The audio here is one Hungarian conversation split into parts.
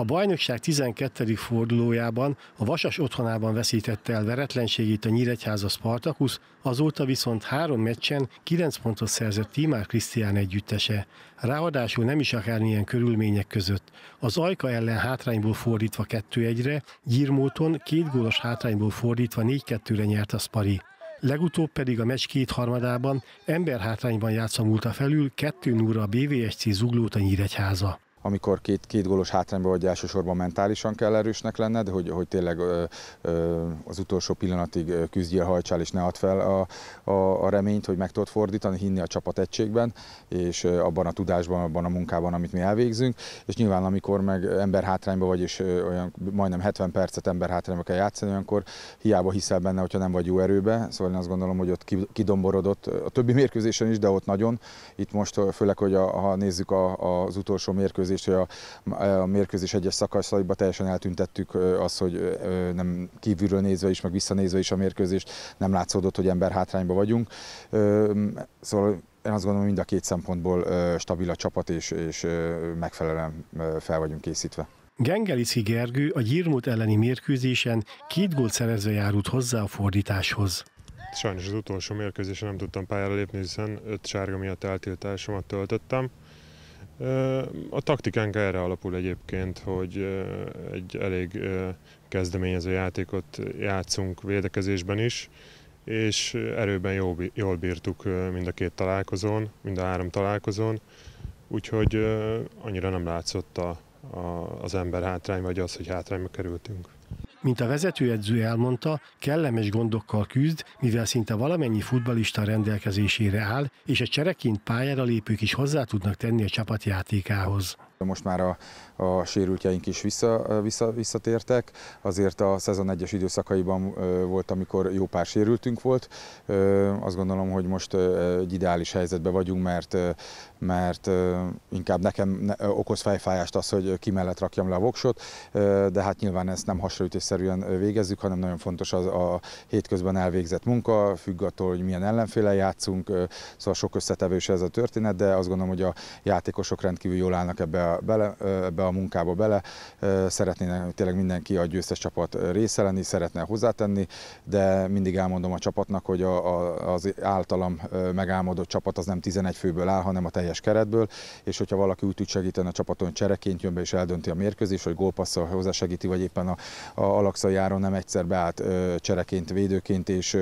A bajnokság 12. fordulójában a Vasas otthonában veszítette el veretlenségét a Nyíregyháza Spartakusz, azóta viszont három meccsen 9 pontot szerzett Tímár Krisztián együttese. Ráadásul nem is akármilyen körülmények között. Az Ajka ellen hátrányból fordítva 2-1-re, Gyirmóton két gólos hátrányból fordítva 4-2-re nyert a Spari. Legutóbb pedig a meccs két harmadában emberhátrányban játsza felül 2 0 ra a BVSC zuglót a Nyíregyháza amikor két, két gólos hátrányba vagy elsősorban mentálisan kell erősnek lenned, hogy, hogy tényleg ö, ö, az utolsó pillanatig küzdjél, hajtsál és ne add fel a, a, a reményt, hogy meg tudod fordítani, hinni a csapat egységben, és abban a tudásban, abban a munkában, amit mi elvégzünk, és nyilván amikor meg ember hátrányba vagy, és olyan majdnem 70 percet ember hátrányba kell játszani, olyankor hiába hiszel benne, hogyha nem vagy jó erőbe, szóval én azt gondolom, hogy ott kidomborodott a többi mérkőzésen is, de ott nagyon. Itt most főleg, hogy a, ha nézzük a, az utolsó mérkőzést, mérkőzést, hogy a, a mérkőzés egyes szakaszaiba teljesen eltüntettük azt, hogy nem kívülről nézve is, meg visszanézve is a mérkőzést, nem látszódott, hogy ember hátrányba vagyunk. Szóval én azt gondolom, hogy mind a két szempontból stabil a csapat, és, és megfelelően fel vagyunk készítve. Gengeliszi Gergő a Gyirmót elleni mérkőzésen két gólt szerezve járult hozzá a fordításhoz. Sajnos az utolsó mérkőzésen nem tudtam pályára lépni, hiszen öt sárga miatt eltiltásomat töltöttem. A taktikánk erre alapul egyébként, hogy egy elég kezdeményező játékot játszunk védekezésben is, és erőben jól bírtuk mind a két találkozón, mind a három találkozón, úgyhogy annyira nem látszott a, a, az ember hátrány, vagy az, hogy hátrányba kerültünk. Mint a vezetőedző elmondta, kellemes gondokkal küzd, mivel szinte valamennyi futbalista rendelkezésére áll, és a csereként pályára lépők is hozzá tudnak tenni a csapatjátékához. Most már a, a sérültjeink is vissza, vissza, visszatértek, azért a szezon egyes időszakaiban volt, amikor jó pár sérültünk volt. Azt gondolom, hogy most egy ideális helyzetben vagyunk, mert, mert inkább nekem okoz fejfájást az, hogy ki mellett rakjam le a voksot, de hát nyilván ezt nem hasraütésszerű egyszerűen végezzük, hanem nagyon fontos az a hétközben elvégzett munka, függ attól, hogy milyen ellenféle játszunk, szóval sok összetevős ez a történet, de azt gondolom, hogy a játékosok rendkívül jól állnak ebbe a, bele, ebbe a munkába bele, szeretnének tényleg mindenki a győztes csapat része lenni, szeretne hozzátenni, de mindig elmondom a csapatnak, hogy a, a, az általam megálmodott csapat az nem 11 főből áll, hanem a teljes keretből, és hogyha valaki úgy tud segíteni a csapaton, hogy cserekként jön be és eldönti a mérkőzés, hogy gólpasszal hozzásegíti, vagy éppen a, a Alakszajáron nem egyszer beállt csereként, védőként, és,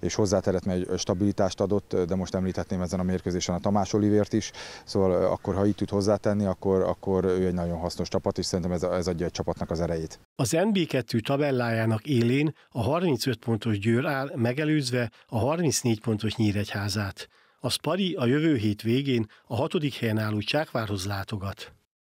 és hozzáteret, mert stabilitást adott, de most említhetném ezen a mérkőzésen a Tamás Olivért is, szóval akkor ha itt tud hozzátenni, akkor, akkor ő egy nagyon hasznos csapat, és szerintem ez, ez adja egy csapatnak az erejét. Az NB2 tabellájának élén a 35 pontos Győr áll megelőzve a 34 pontos Nyíregyházát. A Spari a jövő hét végén a hatodik helyen álló Csákvárhoz látogat.